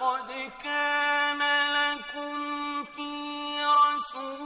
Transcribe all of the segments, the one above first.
لقد كان لكم في رسول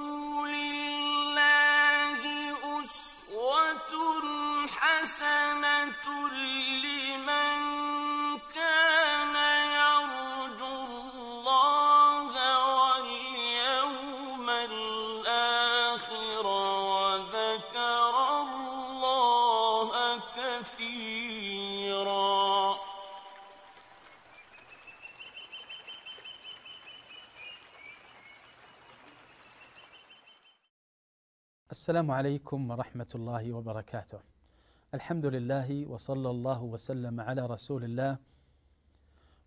السلام عليكم ورحمة الله وبركاته. الحمد لله وصلى الله وسلم على رسول الله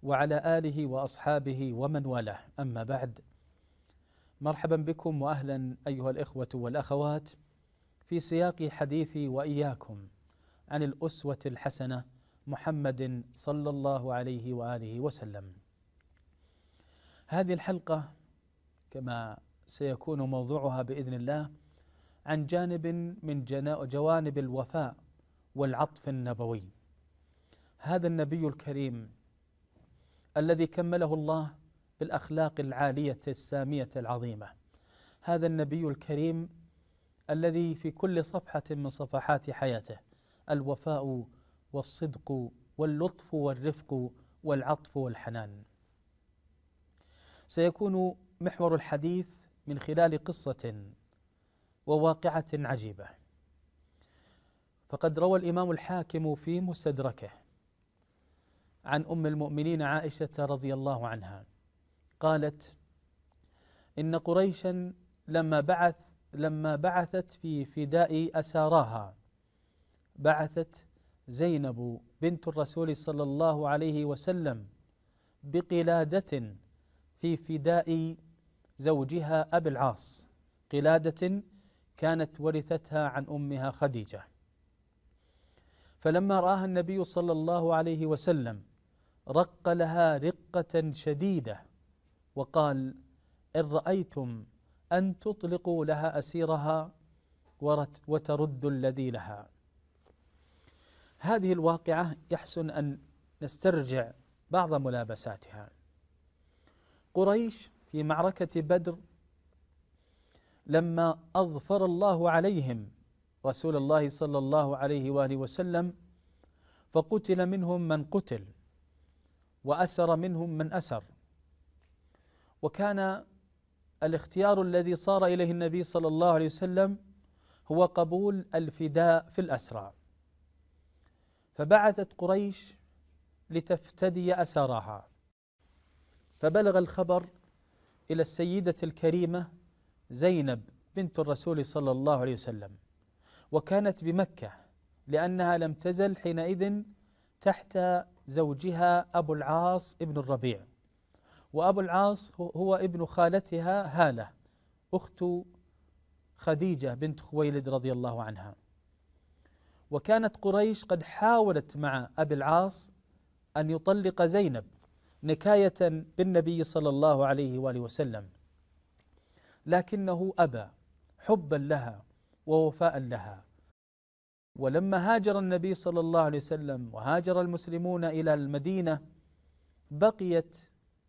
وعلى آله وأصحابه ومن والاه، أما بعد مرحبا بكم وأهلا أيها الإخوة والأخوات في سياق حديثي وإياكم عن الأسوة الحسنة محمد صلى الله عليه وآله وسلم. هذه الحلقة كما سيكون موضوعها بإذن الله عن جانب من جوانب الوفاء والعطف النبوي هذا النبي الكريم الذي كمله الله بالاخلاق العاليه الساميه العظيمه هذا النبي الكريم الذي في كل صفحه من صفحات حياته الوفاء والصدق واللطف والرفق والعطف والحنان سيكون محور الحديث من خلال قصه وواقعة عجيبة فقد روى الإمام الحاكم في مستدركه عن أم المؤمنين عائشة رضي الله عنها قالت إن قريشا لما بعث لما بعثت في فداء أساراها بعثت زينب بنت الرسول صلى الله عليه وسلم بقلادة في فداء زوجها أبي العاص قلادة كانت ورثتها عن امها خديجه فلما راها النبي صلى الله عليه وسلم رق لها رقه شديده وقال ان رايتم ان تطلقوا لها اسيرها وترد الذي لها هذه الواقعه يحسن ان نسترجع بعض ملابساتها قريش في معركه بدر لما أظفر الله عليهم رسول الله صلى الله عليه وآله وسلم فقتل منهم من قتل وأسر منهم من أسر وكان الاختيار الذي صار إليه النبي صلى الله عليه وسلم هو قبول الفداء في الأسرى فبعثت قريش لتفتدي أسراها فبلغ الخبر إلى السيدة الكريمة زينب بنت الرسول صلى الله عليه وسلم وكانت بمكة لأنها لم تزل حينئذ تحت زوجها أبو العاص ابن الربيع وأبو العاص هو ابن خالتها هالة أخت خديجة بنت خويلد رضي الله عنها وكانت قريش قد حاولت مع أبي العاص أن يطلق زينب نكاية بالنبي صلى الله عليه وآله وسلم لكنه أبى حبا لها ووفاء لها ولما هاجر النبي صلى الله عليه وسلم وهاجر المسلمون إلى المدينة بقيت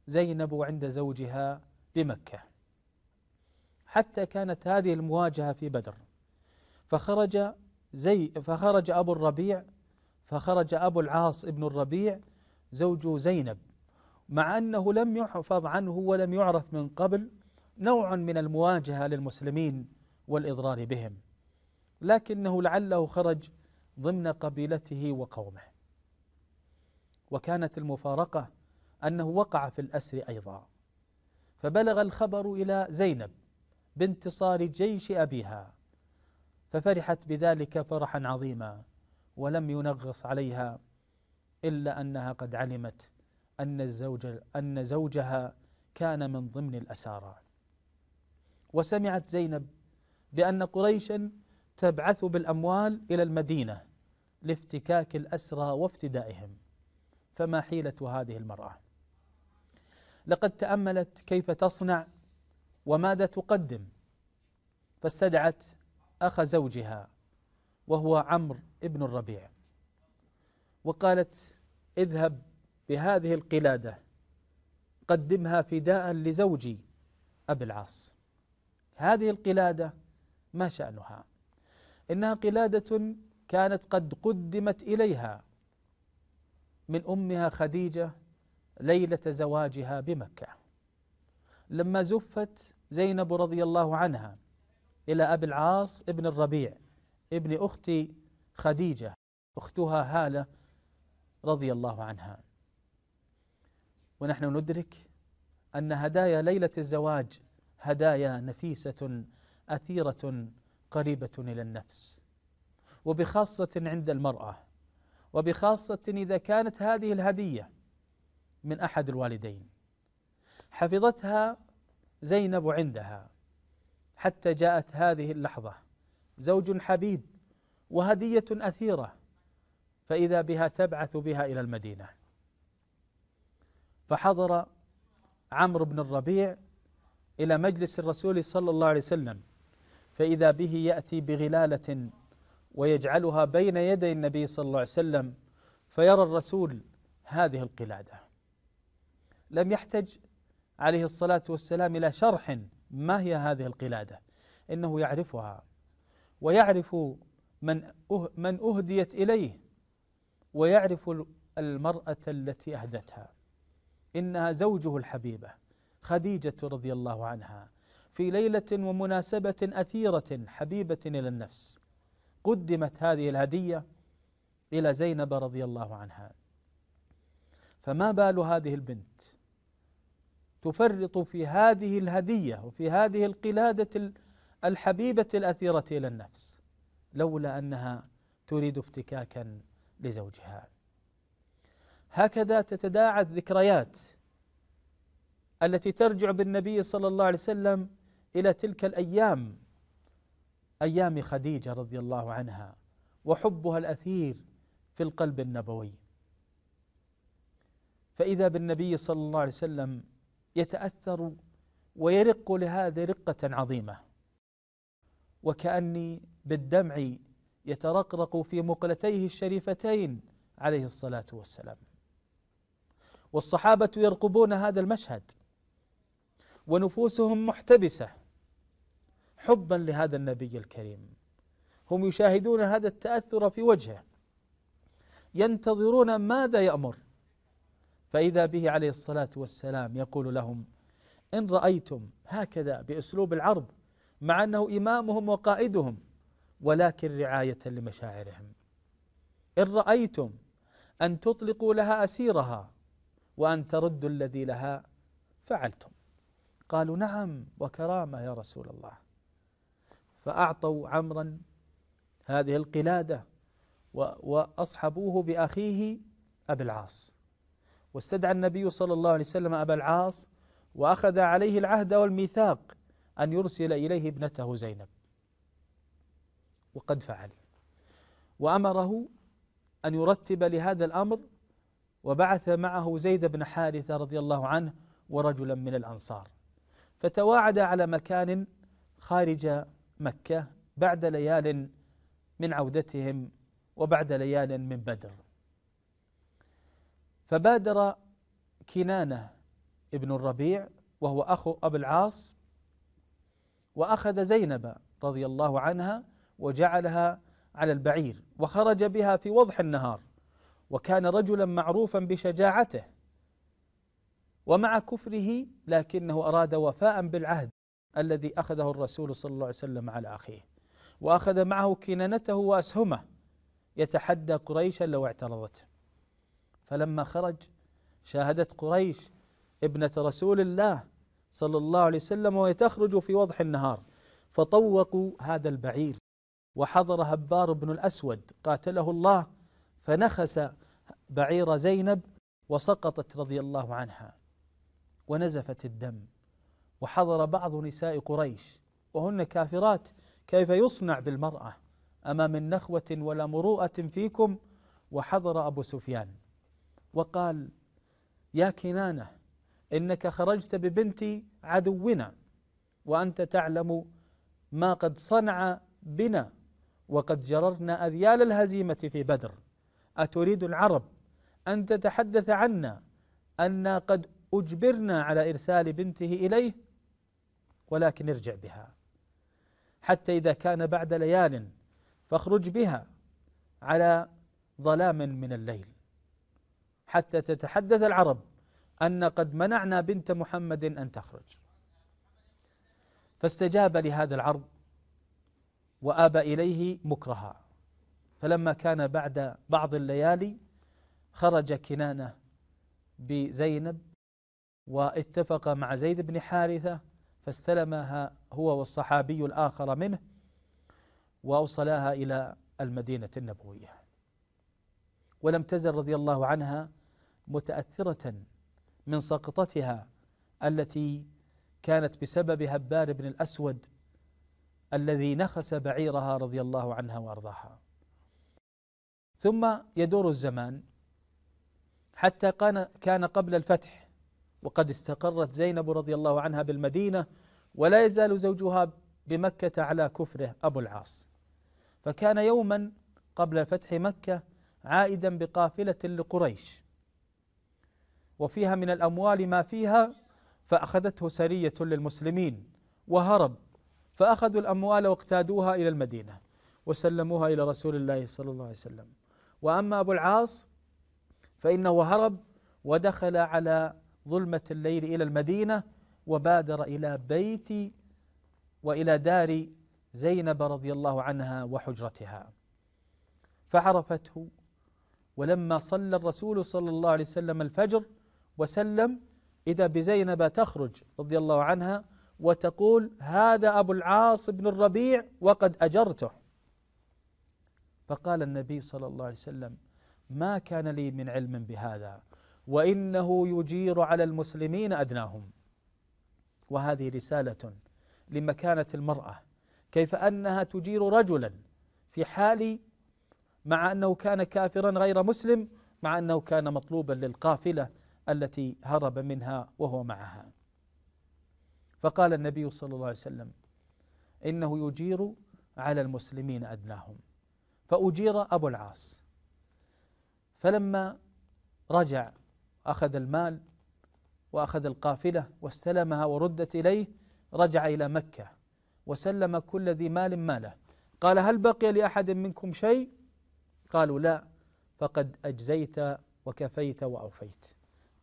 زينب عند زوجها بمكة حتى كانت هذه المواجهة في بدر فخرج زي فخرج أبو الربيع فخرج أبو العاص ابن الربيع زوج زينب مع أنه لم يحفظ عنه ولم يعرف من قبل نوع من المواجهة للمسلمين والإضرار بهم لكنه لعله خرج ضمن قبيلته وقومه وكانت المفارقة أنه وقع في الأسر أيضا فبلغ الخبر إلى زينب بانتصار جيش أبيها ففرحت بذلك فرحا عظيما ولم ينغص عليها إلا أنها قد علمت أن الزوج أن زوجها كان من ضمن الأسارى وسمعت زينب بأن قريشا تبعث بالأموال إلى المدينة لافتكاك الأسرى وافتدائهم فما حيلة هذه المرأة لقد تأملت كيف تصنع وماذا تقدم فاستدعت أخ زوجها وهو عمرو ابن الربيع وقالت اذهب بهذه القلادة قدمها فداء لزوجي أبي العاص هذه القلادة ما شأنها؟ إنها قلادة كانت قد قدمت إليها من أمها خديجة ليلة زواجها بمكة لما زفت زينب رضي الله عنها إلى أبي العاص ابن الربيع ابن أخت خديجة أختها هالة رضي الله عنها ونحن ندرك أن هدايا ليلة الزواج هدايا نفيسة أثيرة قريبة إلى النفس وبخاصة عند المرأة وبخاصة إذا كانت هذه الهدية من أحد الوالدين حفظتها زينب عندها حتى جاءت هذه اللحظة زوج حبيب وهدية أثيرة فإذا بها تبعث بها إلى المدينة فحضر عمرو بن الربيع إلى مجلس الرسول صلى الله عليه وسلم فإذا به يأتي بغلالة ويجعلها بين يدي النبي صلى الله عليه وسلم فيرى الرسول هذه القلادة لم يحتج عليه الصلاة والسلام إلى شرح ما هي هذه القلادة إنه يعرفها ويعرف من أه-، من أهديت إليه ويعرف المرأة التي أهدتها إنها زوجه الحبيبة خديجة رضي الله عنها في ليلة ومناسبة أثيرة حبيبة إلى النفس قدمت هذه الهدية إلى زينب رضي الله عنها فما بال هذه البنت تفرط في هذه الهدية وفي هذه القلادة الحبيبة الأثيرة إلى النفس لولا أنها تريد افتكاكا لزوجها هكذا تتداعى الذكريات التي ترجع بالنبي صلى الله عليه وسلم إلى تلك الأيام أيام خديجة رضي الله عنها وحبها الأثير في القلب النبوي فإذا بالنبي صلى الله عليه وسلم يتأثر ويرق لهذه رقة عظيمة وكأني بالدمع يترقرق في مقلتيه الشريفتين عليه الصلاة والسلام والصحابة يرقبون هذا المشهد ونفوسهم محتبسة حبا لهذا النبي الكريم هم يشاهدون هذا التأثر في وجهه ينتظرون ماذا يأمر فإذا به عليه الصلاة والسلام يقول لهم إن رأيتم هكذا بأسلوب العرض مع أنه إمامهم وقائدهم ولكن رعاية لمشاعرهم إن رأيتم أن تطلقوا لها أسيرها وأن تردوا الذي لها فعلتم قالوا نعم وكرامة يا رسول الله فأعطوا عمرا هذه القلادة وأصحبوه بأخيه أبي العاص واستدعى النبي صلى الله عليه وسلم أبا العاص وأخذ عليه العهد والميثاق أن يرسل إليه ابنته زينب وقد فعل وأمره أن يرتب لهذا الأمر وبعث معه زيد بن حارثة رضي الله عنه ورجلا من الأنصار فتواعد على مكان خارج مكة بعد ليال من عودتهم وبعد ليال من بدر فبادر كنانة ابن الربيع وهو أخو أبي العاص وأخذ زينب رضي الله عنها وجعلها على البعير وخرج بها في وضح النهار وكان رجلا معروفا بشجاعته ومع كفره لكنه أراد وفاء بالعهد الذي أخذه الرسول صلى الله عليه وسلم على أخيه وأخذ معه كنانته وأسهمه يتحدى قريشا لو اعترضته فلما خرج شاهدت قريش ابنة رسول الله صلى الله عليه وسلم وهي تخرج في وضح النهار فطوقوا هذا البعير وحضر هبار بن الأسود قاتله الله فنخس بعير زينب وسقطت رضي الله عنها ونزفت الدم وحضر بعض نساء قريش وهن كافرات كيف يصنع بالمرأة أما من نخوة ولا مروءة فيكم وحضر أبو سفيان وقال يا كنانة إنك خرجت ببنت عدونا وأنت تعلم ما قد صنع بنا وقد جررنا أذيال الهزيمة في بدر أتريد العرب أن تتحدث عنا أنا قد أجبرنا على إرسال بنته إليه ولكن ارجع بها حتى إذا كان بعد ليال فاخرج بها على ظلام من الليل حتى تتحدث العرب أن قد منعنا بنت محمد أن تخرج فاستجاب لهذا العرض وآبى إليه مكرها فلما كان بعد بعض الليالي خرج كنانة بزينب واتفق مع زيد بن حارثة فاستلمها هو والصحابي الآخر منه وأوصلاها إلى المدينة النبوية ولم تزل رضي الله عنها متأثرة من سقطتها التي كانت بسبب هبار بن الأسود الذي نخس بعيرها رضي الله عنها وأرضاها ثم يدور الزمان حتى كان قبل الفتح وقد استقرت زينب رضي الله عنها بالمدينة ولا يزال زوجها بمكة على كفره أبو العاص فكان يوما قبل فتح مكة عائدا بقافلة لقريش وفيها من الأموال ما فيها فأخذته سرية للمسلمين وهرب فأخذوا الأموال واقتادوها إلى المدينة وسلموها إلى رسول الله صلى الله عليه وسلم وأما أبو العاص فإنه هرب ودخل على ظلمة الليل إلى المدينة وبادر إلى بيت وإلى دار زينب رضي الله عنها وحجرتها فعرفته ولما صلى الرسول صلى الله عليه وسلم الفجر وسلم إذا بزينب تخرج رضي الله عنها وتقول هذا أبو العاص بن الربيع وقد أجرته فقال النبي صلى الله عليه وسلم ما كان لي من علم بهذا وإنه يجير على المسلمين أدناهم وهذه رسالة لمكانة المرأة كيف أنها تجير رجلا في حال مع أنه كان كافرا غير مسلم مع أنه كان مطلوبا للقافلة التي هرب منها وهو معها فقال النبي صلى الله عليه وسلم إنه يجير على المسلمين أدناهم فأجير أبو العاص فلما رجع أخذ المال وأخذ القافلة واستلمها وردت إليه رجع إلى مكة وسلم كل ذي مال ماله قال هل بقي لأحد منكم شيء قالوا لا فقد أجزيت وكفيت وأوفيت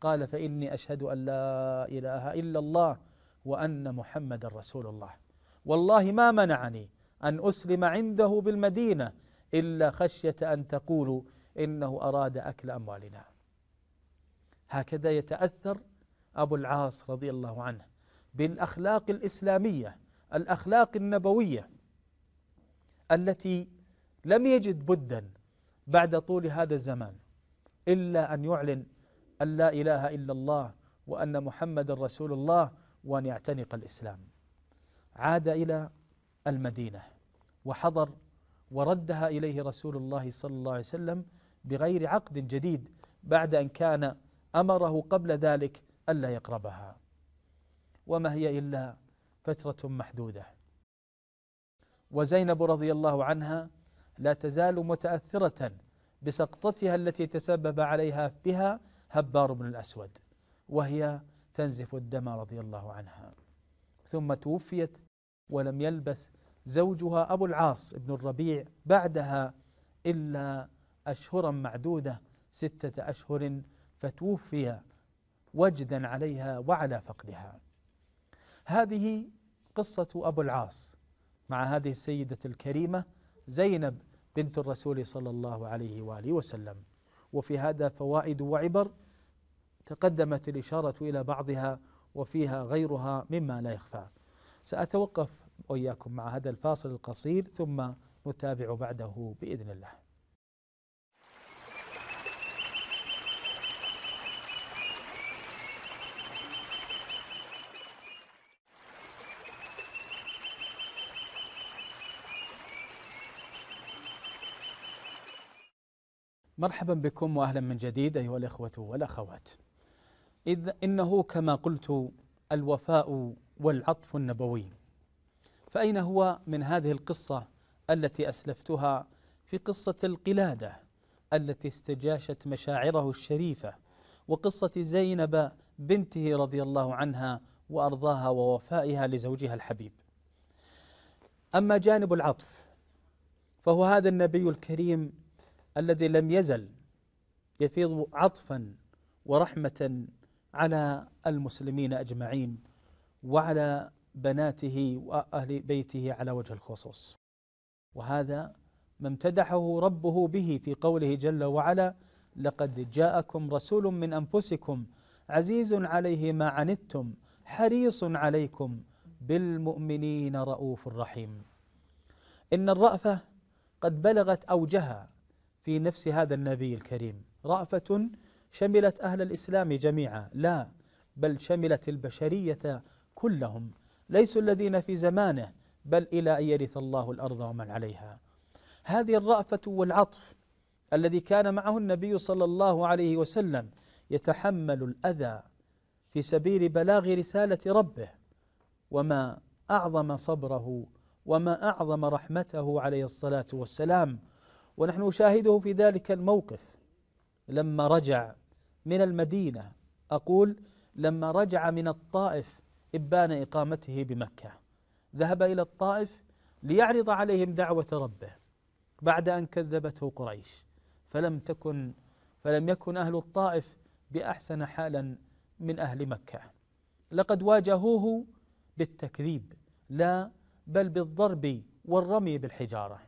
قال فإني أشهد أن لا إله إلا الله وأن محمد رسول الله والله ما منعني أن أسلم عنده بالمدينة إلا خشية أن تقولوا إنه أراد أكل أموالنا هكذا يتأثر أبو العاص رضي الله عنه بالأخلاق الإسلامية الأخلاق النبوية التي لم يجد بدا بعد طول هذا الزمان إلا أن يعلن أن لا إله إلا الله وأن محمد رسول الله وأن يعتنق الإسلام عاد إلى المدينة وحضر وردها إليه رسول الله صلى الله عليه وسلم بغير عقد جديد بعد أن كان أمره قبل ذلك ألا يقربها وما هي إلا فترة محدودة وزينب رضي الله عنها لا تزال متأثرة بسقطتها التي تسبب عليها بها هبار بن الأسود وهي تنزف الدم رضي الله عنها ثم توفيت ولم يلبث زوجها أبو العاص بن الربيع بعدها إلا أشهرا معدودة ستة أشهر فتوفي وجدا عليها وعلى فقدها هذه قصة أبو العاص مع هذه السيدة الكريمة زينب بنت الرسول صلى الله عليه وآله وسلم وفي هذا فوائد وعبر تقدمت الإشارة إلى بعضها وفيها غيرها مما لا يخفى سأتوقف وإياكم مع هذا الفاصل القصير ثم نتابع بعده بإذن الله مرحبا بكم واهلا من جديد ايها الاخوه والاخوات. اذ انه كما قلت الوفاء والعطف النبوي. فاين هو من هذه القصه التي اسلفتها في قصه القلاده التي استجاشت مشاعره الشريفه وقصه زينب بنته رضي الله عنها وارضاها ووفائها لزوجها الحبيب. اما جانب العطف فهو هذا النبي الكريم الذي لم يزل يفيض عطفا ورحمة على المسلمين أجمعين وعلى بناته وأهل بيته على وجه الخصوص وهذا ما امتدحه ربه به في قوله جل وعلا لقد جاءكم رسول من أنفسكم عزيز عليه ما عنتم حريص عليكم بالمؤمنين رؤوف رحيم إن الرأفة قد بلغت أوجها في نفس هذا النبي الكريم رأفة شملت أهل الإسلام جميعا لا بل شملت البشرية كلهم ليسوا الذين في زمانه بل إلى أن يرث الله الأرض ومن عليها هذه الرأفة والعطف الذي كان معه النبي صلى الله عليه وسلم يتحمل الأذى في سبيل بلاغ رسالة ربه وما أعظم صبره وما أعظم رحمته عليه الصلاة والسلام ونحن نشاهده في ذلك الموقف لما رجع من المدينة أقول لما رجع من الطائف إبان إقامته بمكة ذهب إلى الطائف ليعرض عليهم دعوة ربه بعد أن كذبته قريش فلم تكن فلم يكن أهل الطائف بأحسن حالا من أهل مكة لقد واجهوه بالتكذيب لا بل بالضرب والرمي بالحجاره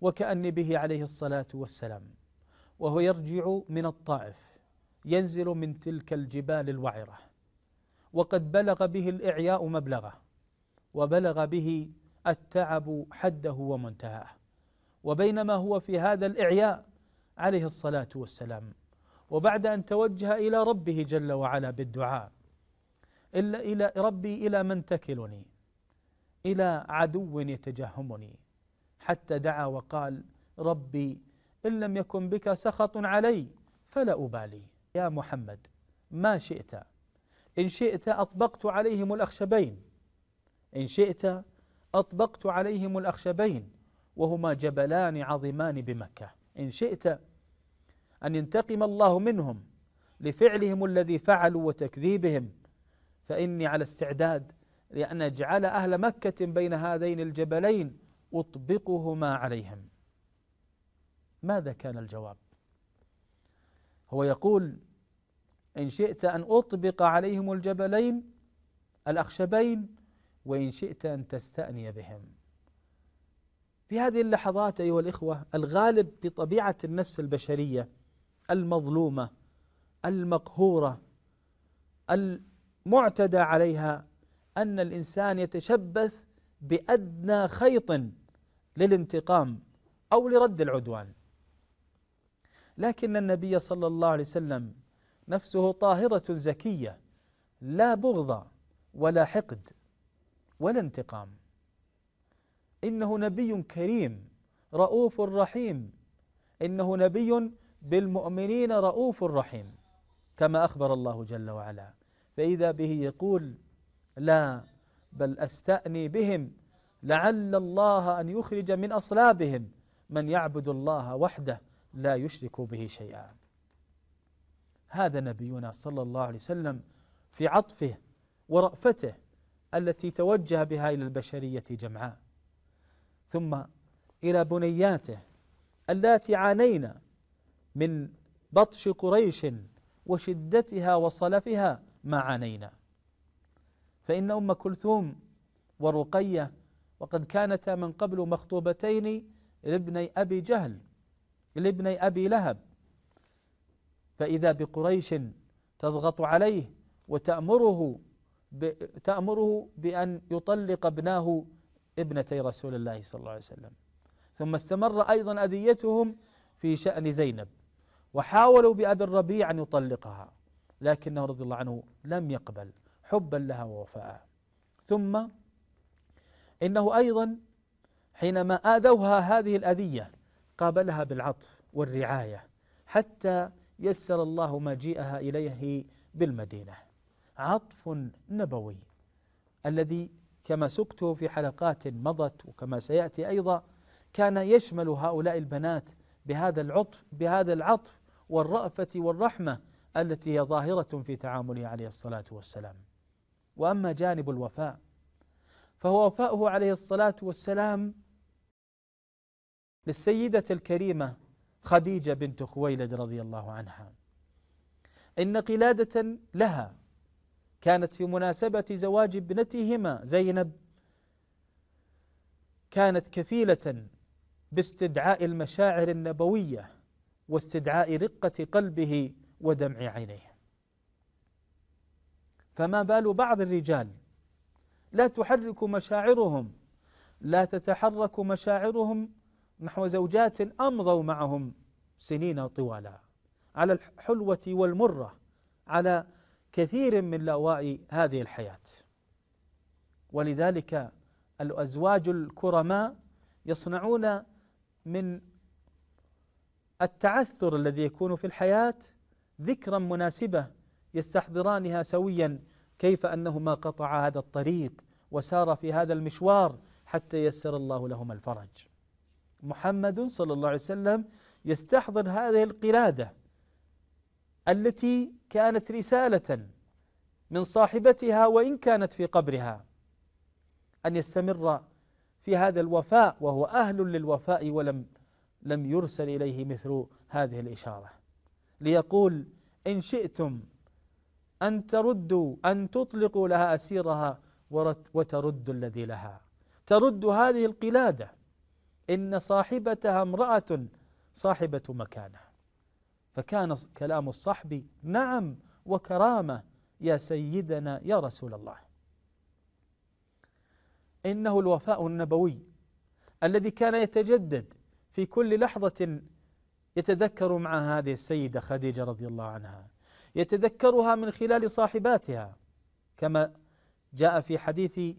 وكأن به عليه الصلاة والسلام وهو يرجع من الطائف ينزل من تلك الجبال الوعرة وقد بلغ به الإعياء مبلغه وبلغ به التعب حده ومنتهاه وبينما هو في هذا الإعياء عليه الصلاة والسلام وبعد أن توجه إلى ربه جل وعلا بالدعاء إلا إلى ربي إلى من تكلني إلى عدو يتجهمني حتى دعا وقال ربي إن لم يكن بك سخط علي فلا أبالي يا محمد ما شئت إن شئت أطبقت عليهم الأخشبين إن شئت أطبقت عليهم الأخشبين وهما جبلان عظيمان بمكة إن شئت أن ينتقم الله منهم لفعلهم الذي فعلوا وتكذيبهم فإني على استعداد لأن أجعل أهل مكة بين هذين الجبلين أطبقهما عليهم ماذا كان الجواب هو يقول إن شئت أن أطبق عليهم الجبلين الأخشبين وإن شئت أن تستأني بهم في هذه اللحظات أيها الإخوة الغالب بطبيعة النفس البشرية المظلومة المقهورة المعتدى عليها أن الإنسان يتشبث بأدنى خيط للانتقام أو لرد العدوان لكن النبي صلى الله عليه وسلم نفسه طاهرة زكية لا بغض ولا حقد ولا انتقام إنه نبي كريم رؤوف رحيم إنه نبي بالمؤمنين رؤوف رحيم كما أخبر الله جل وعلا فإذا به يقول لا بل أستأني بهم لعل الله أن يخرج من أصلابهم من يعبد الله وحده لا يشرك به شيئا هذا نبينا صلى الله عليه وسلم في عطفه ورأفته التي توجه بها إلى البشرية جمعاء ثم إلى بنياته اللاتي عانينا من بطش قريش وشدتها وصلفها ما عانينا فإن أم كلثوم ورقية وقد كانتا من قبل مخطوبتين لابني أبي جهل لابني أبي لهب فإذا بقريش تضغط عليه وتأمره تأمره بأن يطلق ابناه ابنتي رسول الله صلى الله عليه وسلم ثم استمر أيضا أذيتهم في شأن زينب وحاولوا بأبي الربيع أن يطلقها لكنه رضي الله عنه لم يقبل حبا لها ووفاء ثم إنه أيضا حينما آذوها هذه الأذية قابلها بالعطف والرعاية حتى يسر الله مجيئها إليه بالمدينة عطف نبوي الذي كما سكته في حلقات مضت وكما سيأتي أيضا كان يشمل هؤلاء البنات بهذا العطف بهذا العطف والرأفة والرحمة التي هي ظاهرة في تعامله عليه الصلاة والسلام وأما جانب الوفاء فهو وفاؤه عليه الصلاة والسلام للسيدة الكريمة خديجة بنت خويلد رضي الله عنها إن قلادة لها كانت في مناسبة زواج ابنتهما زينب كانت كفيلة باستدعاء المشاعر النبوية واستدعاء رقة قلبه ودمع عينيه فما بال بعض الرجال لا تحرك مشاعرهم لا تتحرك مشاعرهم نحو زوجات أمضوا معهم سنين طوالا على الحلوة والمرة على كثير من لواء هذه الحياة ولذلك الأزواج الكرماء يصنعون من التعثر الذي يكون في الحياة ذكرا مناسبة يستحضرانها سويا كيف أنهما قطعا هذا الطريق وسار في هذا المشوار حتى يسر الله لهم الفرج محمد صلى الله عليه وسلم يستحضر هذه القلاده التي كانت رساله من صاحبتها وان كانت في قبرها ان يستمر في هذا الوفاء وهو اهل للوفاء ولم لم يرسل اليه مثل هذه الاشاره ليقول ان شئتم ان تردوا ان تطلقوا لها اسيرها وترد الذي لها ترد هذه القلادة إن صاحبتها امرأة صاحبة مكانه فكان كلام الصحب نعم وكرامة يا سيدنا يا رسول الله إنه الوفاء النبوي الذي كان يتجدد في كل لحظة يتذكر مع هذه السيدة خديجة رضي الله عنها يتذكرها من خلال صاحباتها كما جاء في حديث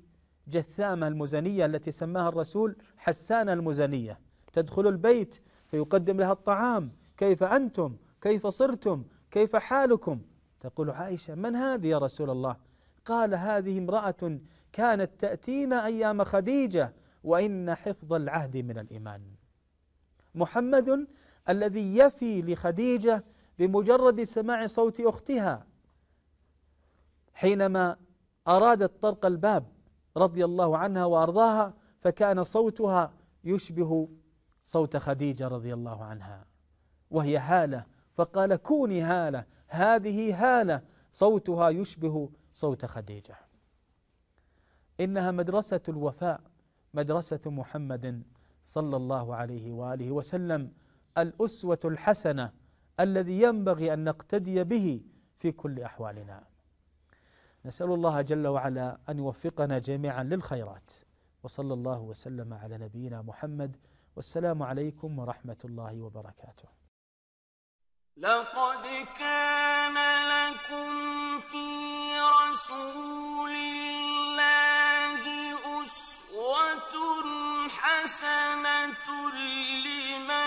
جثامة المزنية التي سماها الرسول حسانة المزنية تدخل البيت فيقدم لها الطعام كيف أنتم كيف صرتم كيف حالكم تقول عائشة من هذه يا رسول الله قال هذه امرأة كانت تأتينا أيام خديجة وإن حفظ العهد من الإيمان محمد الذي يفي لخديجة بمجرد سماع صوت أختها حينما أرادت طرق الباب رضي الله عنها وأرضاها فكان صوتها يشبه صوت خديجة رضي الله عنها وهي هالة فقال كوني هالة هذه هالة صوتها يشبه صوت خديجة إنها مدرسة الوفاء مدرسة محمد صلى الله عليه وآله وسلم الأسوة الحسنة الذي ينبغي أن نقتدي به في كل أحوالنا نسأل الله جل وعلا أن يوفقنا جميعا للخيرات وصلى الله وسلم على نبينا محمد والسلام عليكم ورحمة الله وبركاته لقد كان لكم في رسول الله أسوة حسنة لمن